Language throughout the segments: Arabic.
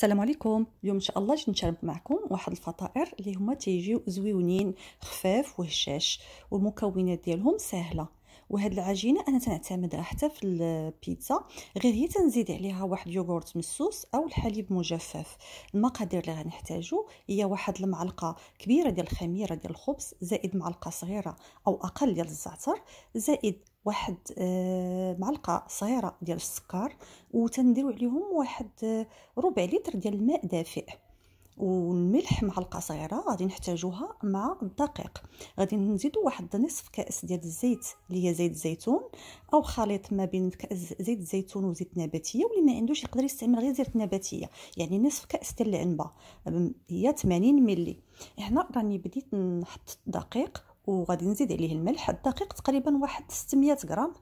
السلام عليكم اليوم ان شاء الله جيت نشارك معكم واحد الفطائر اللي هما تيجيو زويونين خفاف وهشاش والمكونات ديالهم سهله وهاد العجينه انا تنعتمدها حتى في البيتزا غير هي تنزيد عليها واحد يوغورت مسوس او الحليب مجفف المقادير اللي غنحتاجو هي واحد المعلقه كبيره ديال الخميره ديال الخبز زائد معلقه صغيره او اقل ديال الزعتر زائد واحد آه، معلقه صغيره ديال السكر وتنديروا عليهم واحد آه، ربع لتر ديال الماء دافئ والملح معلقه صغيره غادي نحتاجوها مع الدقيق غادي نزيدو واحد نصف كاس ديال الزيت اللي هي زيت الزيتون او خليط ما بين كاس زيت الزيتون وزيت نباتيه واللي ما عندوش يقدر يستعمل غير زيت نباتيه يعني نصف كاس ديال العنبه هي 80 ملي هنا راني بديت نحط الدقيق وغادي نزيد عليه الملح الدقيق تقريبا واحد 600 غرام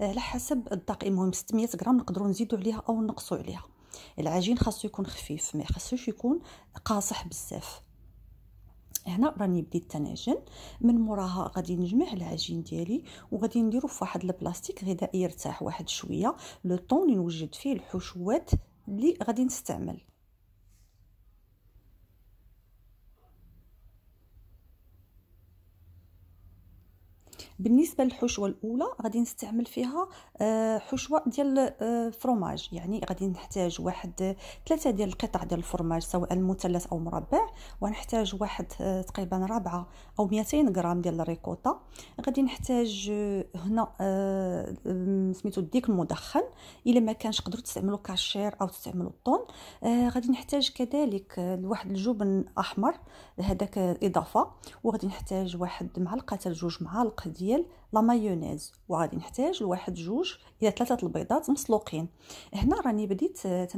آه، على حسب الدقيق المهم 600 غرام نقدروا نزيدوا عليها او نقصوا عليها العجين خاصو يكون خفيف ما خاصوش يكون قاصح بزاف هنا راني بديت تنعجن من موراها غادي نجمع العجين ديالي وغادي نديرو في واحد البلاستيك غذائي يرتاح واحد شويه لو طون نوجد فيه الحشوات اللي غادي نستعمل بالنسبه للحشوه الاولى غادي نستعمل فيها آه، حشوه ديال الفرماج آه، يعني غادي نحتاج واحد ثلاثه ديال القطع ديال الفرماج سواء مثلث او مربع ونحتاج واحد آه، تقريبا ربعة او 200 غرام ديال الريكوتا غادي نحتاج هنا سميتو الديك المدخن الا ما كانش قدروا تستعملوا كاشير او تستعملوا الطون غادي نحتاج كذلك واحد الجبن احمر هذاك اضافه وغادي نحتاج واحد معلقه حتى جوج معالق ديال ديال لا مايونيز وغادي نحتاج لواحد جوج الى ثلاثه البيضات مسلوقين هنا راني بديت آه،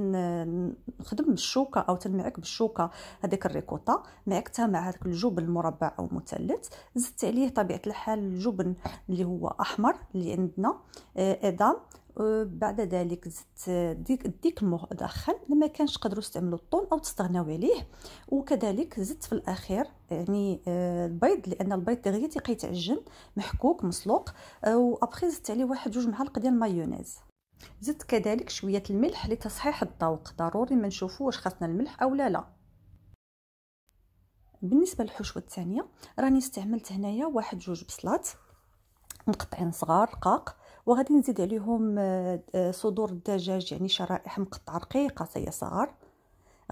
نخدم بالشوكه او تنمعك بالشوكه هذيك الريكوطا معكتها مع هذاك الجبن المربع او مثلث زدت عليه طبيعه الحال الجبن اللي هو احمر اللي عندنا ادام آه، أه، بعد ذلك زدت ديك ديك المدخن لما كانش قدروا يستعملوا الطون او تستغناو عليه وكذلك زدت في الاخير يعني أه، البيض لان البيض دغيا تيقي يتعجن محكوك مسلوق أه، وابخي زدت عليه واحد جوج معالق ديال المايونيز زدت كذلك شويه الملح لتصحيح الذوق ضروري ما نشوفوا واش خاصنا الملح او لا لا بالنسبه للحشوه الثانيه راني استعملت هنايا واحد جوج بصلات مقطعين صغار رقاق وغادي نزيد عليهم آه، آه، صدور الدجاج يعني شرائح مقطعه رقيقه صغار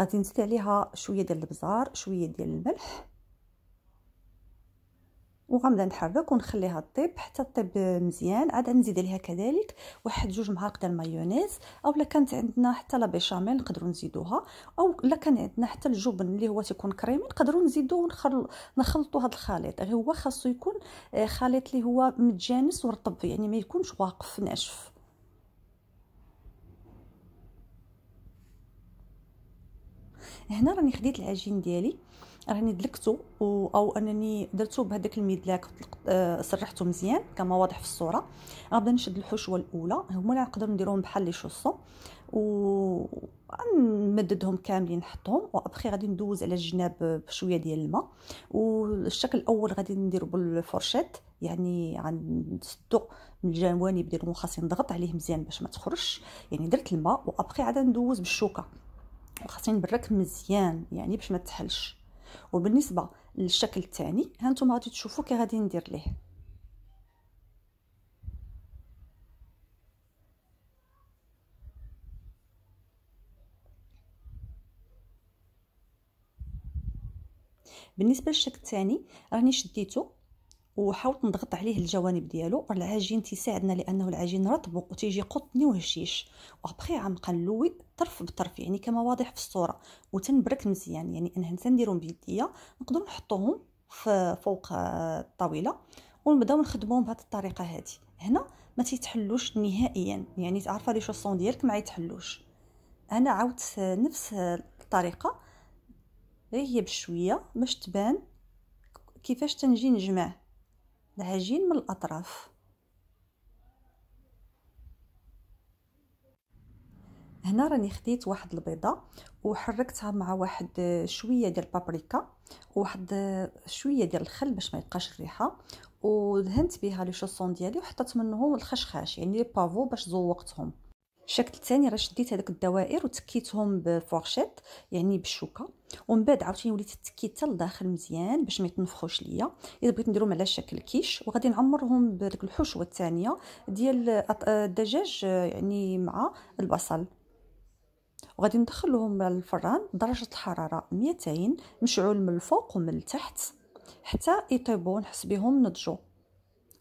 غادي نزيد عليها شويه ديال البزار شويه ديال الملح وغنبدا نحرك ونخليها طيب حتى طيب مزيان عاد نزيد عليها كذلك واحد جوج معالق ديال المايونيز اولا كانت عندنا حتى لا بيشاميل نقدروا نزيدوها او لا كان عندنا حتى الجبن اللي هو تيكون كريمي نقدروا نزيدوه ونخلطوا هذا الخليط غير هو خاصو يكون آه، خليط اللي هو متجانس ورطب يعني ما يكونش واقف ناشف هنا راني خديت العجين ديالي راني دلكتو او انني درتو بهذاك المدلاك سرحته آه، مزيان كما واضح في الصوره غنبدا نشد الحشوه الاولى هما اللي نقدر نديرهم بحال لي شوسو و نمددهم كاملين نحطهم وابخي غادي ندوز على الجناب بشويه ديال الماء والشكل الاول غادي نديرو بالفرشات يعني غنسدو من الجوانب ديال خاصني نضغط عليه مزيان باش ما تخرجش يعني درت الماء وابخي عاد ندوز بالشوكه خاصني نبرك مزيان يعني باش ما تحلش وبالنسبه للشكل الثاني نتوما غادي تشوفوا كي غادي ندير ليه بالنسبه للشكل الثاني راني شديته وحاولت نضغط عليه الجوانب ديالو العجين تيساعدنا لانه العجين رطب وتيجي قطني وهشيش وابخي عم قنلوي طرف بطرف يعني كما واضح في الصوره وتنبرك مزيان يعني انا تنديرهم بيديا نقدر نحطوهم فوق الطاوله ونبداو نخدموهم بهذه الطريقه هذه هنا ما تيتحلوش نهائيا يعني تعرفه لي شوسون ديالك ما يتحلوش انا عاودت نفس الطريقه غير إيه، هي بشويه باش تبان كيفاش تنجي نجمعه العجين من الأطراف هنا راني خديت واحد البيضه وحركتها مع واحد آه، شويه ديال البابريكا وواحد آه، شويه ديال الخل باش ما يبقاش الريحه ودهنت بها لي شوسون ديالي وحطيت منهم الخشخاش يعني لي بافو باش زوقتهم الشكل الثاني راه شديت هذوك الدوائر وتكيتهم بفورشيت يعني بالشوكه ومن بعد عاوتاني وليت تكيت حتى لداخل مزيان باش ما يتنفخوش ليا الا بغيت نديرهم على شكل كيش وغادي نعمرهم بديك الحشوه الثانيه ديال الدجاج يعني مع البصل وغادي ندخلهم للفران درجه الحراره 200 مشعول من الفوق ومن التحت حتى يطيبوا نحس بهم نضجوا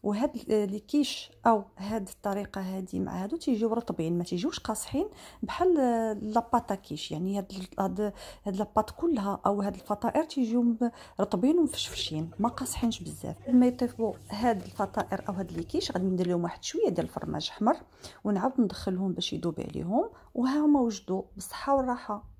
وهاد لي كيش او هاد الطريقه هادي مع هادو تيجيو رطبين ما تيجيوش قاصحين بحال آه، لاباتا كيش يعني هاد هاد, هاد لاباط كلها او هاد الفطائر تيجيو رطبين ومفشفشين ما قاصحينش بزاف ما يطيبوا هاد الفطائر او هاد لي كيش غادي ندير لهم واحد شويه ديال الفرماج احمر ونعاود ندخلهم باش يذوب عليهم وها هما وجدوا بالصحه والراحه